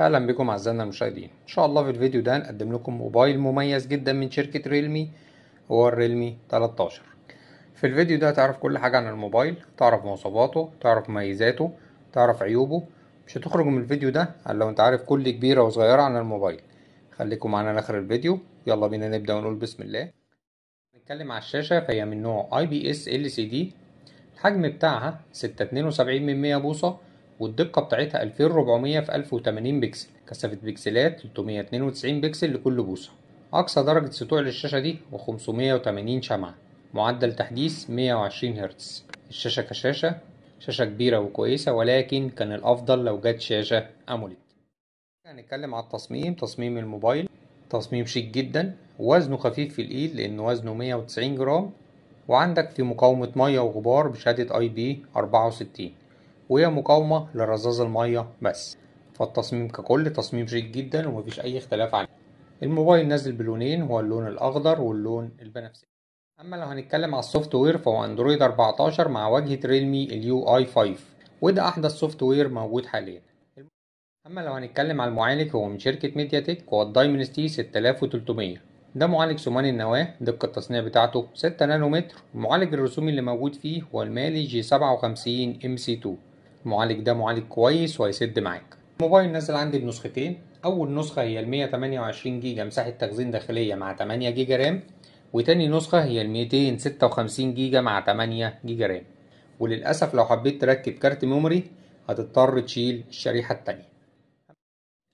اهلا بكم اعزائنا المشاهدين ان شاء الله في الفيديو ده هنقدم لكم موبايل مميز جدا من شركه ريلمي هو الريلمي 13 في الفيديو ده هتعرف كل حاجه عن الموبايل تعرف مواصفاته تعرف مميزاته تعرف عيوبه مش هتخرج من الفيديو ده الا لو انت عارف كل كبيره وصغيره عن الموبايل خليكم معانا لاخر الفيديو يلا بينا نبدا ونقول بسم الله نتكلم على الشاشه فهي من نوع اي بي اس ال سي دي الحجم بتاعها 672 من 100 بوصه والدقة بتاعتها 2400 في 1080 بكسل كثافة بكسلات 392 بكسل لكل بوصة أقصى درجة سطوع للشاشة دي و580 شمعة معدل تحديث 120 هرتز الشاشة كشاشة شاشة كبيرة وكويسة ولكن كان الأفضل لو جت شاشة أموليد هنتكلم على التصميم تصميم الموبايل تصميم شيك جدا وزنه خفيف في الإيد لأن وزنه 190 جرام وعندك في مقاومة مية وغبار بشهادة اي بي 64 وهي مقاومة لرذاذ المية بس فالتصميم ككل تصميم شيك جدا ومفيش أي اختلاف عنه الموبايل نازل بلونين هو اللون الأخضر واللون البنفسجي أما لو هنتكلم على السوفت وير فهو أندرويد 14 مع واجهة ريلمي اليو آي 5 وده أحدث سوفت وير موجود حاليا أما لو هنتكلم على المعالج هو من شركة ميديا تك هو الدايمنستي 6300 ده معالج ثماني النواة دقة التصنيع بتاعته 6 نانومتر معالج الرسومي اللي موجود فيه هو المالي جي 57 ام سي 2 المعالج ده معالج كويس وهيسد معاك الموبايل نزل عندي بنسختين اول نسخه هي ال 128 جيجا مساحه تخزين داخليه مع 8 جيجا رام وتاني نسخه هي ال 256 جيجا مع 8 جيجا رام وللاسف لو حبيت تركب كارت ميموري هتضطر تشيل الشريحه التانيه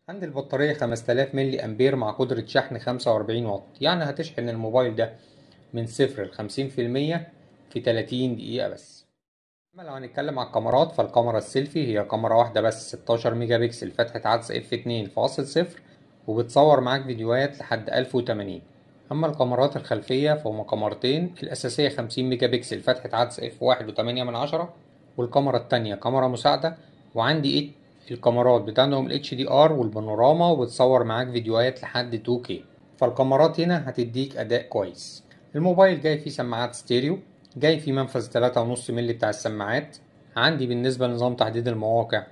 عند البطاريه 5000 ملي امبير مع قدره شحن 45 واط يعني هتشحن الموبايل ده من صفر ل 50% في 30 دقيقه بس أما لو هنتكلم على الكاميرات فالكاميرا السيلفي هي كاميرا واحدة بس 16 ميجا بكسل فتحة عدسة اف 2.0 وبتصور معاك فيديوهات لحد 1080 أما الكاميرات الخلفية فهما كاميرتين الأساسية 50 ميجا بكسل فتحة عدسة اف 1.8 والكاميرا التانية كاميرا مساعدة وعندي إيه الكاميرات بتاعتهم ال HDR والبانوراما وبتصور معاك فيديوهات لحد 2K فالكاميرات هنا هتديك أداء كويس الموبايل جاي فيه سماعات ستيريو جاي في منفذ تلاتة ونص مللي بتاع السماعات عندي بالنسبة لنظام تحديد المواقع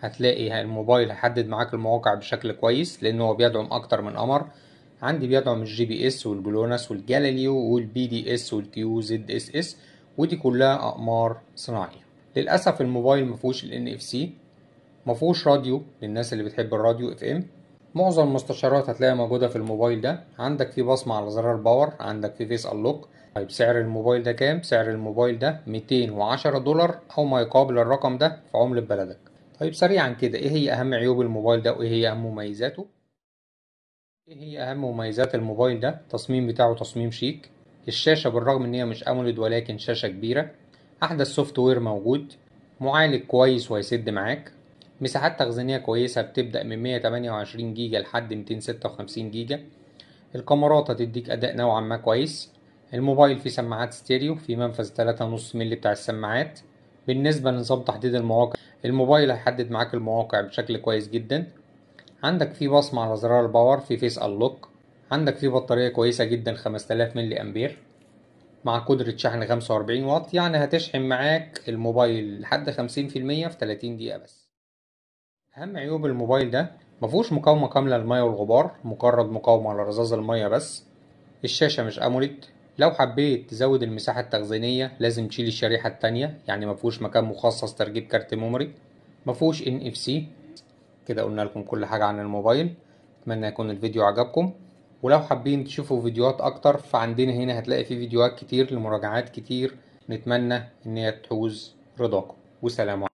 هتلاقي الموبايل هيحدد معاك المواقع بشكل كويس لأن هو بيدعم أكتر من قمر عندي بيدعم الجي بي اس والجلوناس والجاليليو والبي دي اس والكيو زد اس اس ودي كلها أقمار صناعية للأسف الموبايل مفهوش ال اف سي مفهوش راديو للناس اللي بتحب الراديو اف ام معظم المستشارات هتلاقيها موجودة في الموبايل ده عندك في بصمة على زرار باور عندك في فيس ألوك طيب سعر الموبايل ده كام؟ سعر الموبايل ده 210 دولار أو ما يقابل الرقم ده في عملة بلدك طيب سريعا كده إيه هي أهم عيوب الموبايل ده وإيه هي أهم مميزاته؟ إيه هي أهم مميزات الموبايل ده؟ التصميم بتاعه تصميم شيك الشاشة بالرغم إن هي مش أموليد ولكن شاشة كبيرة أحدث سوفت وير موجود معالج كويس وهيسد معاك مساحات تخزينية كويسة بتبدأ من 128 جيجا لحد 256 جيجا الكاميرات هتديك أداء نوعا ما كويس الموبايل فيه سماعات ستيريو في منفذ 3.5 مللي بتاع السماعات بالنسبة لنظام تحديد المواقع الموبايل هيحدد معاك المواقع بشكل كويس جدا عندك فيه بصمة على زرار الباور في فيس اللوك عندك فيه بطارية كويسة جدا 5000 ملي أمبير مع قدرة شحن 45 واط يعني هتشحن معاك الموبايل لحد 50% في 30 دقيقة بس أهم عيوب الموبايل ده مفهوش مقاومة كاملة للمية والغبار مجرد مقاومة على رذاذ المية بس الشاشة مش أموليد لو حبيت تزود المساحة التخزينية لازم تشيل الشريحة التانية يعني مفهوش مكان مخصص تركيب كارت ميموري مفهوش ان اف سي كده قلنا لكم كل حاجة عن الموبايل اتمنى يكون الفيديو عجبكم ولو حابين تشوفوا فيديوهات اكتر فعندنا هنا هتلاقي في فيديوهات كتير لمراجعات كتير نتمنى ان هي تحوز رضاكم وسلام عليكم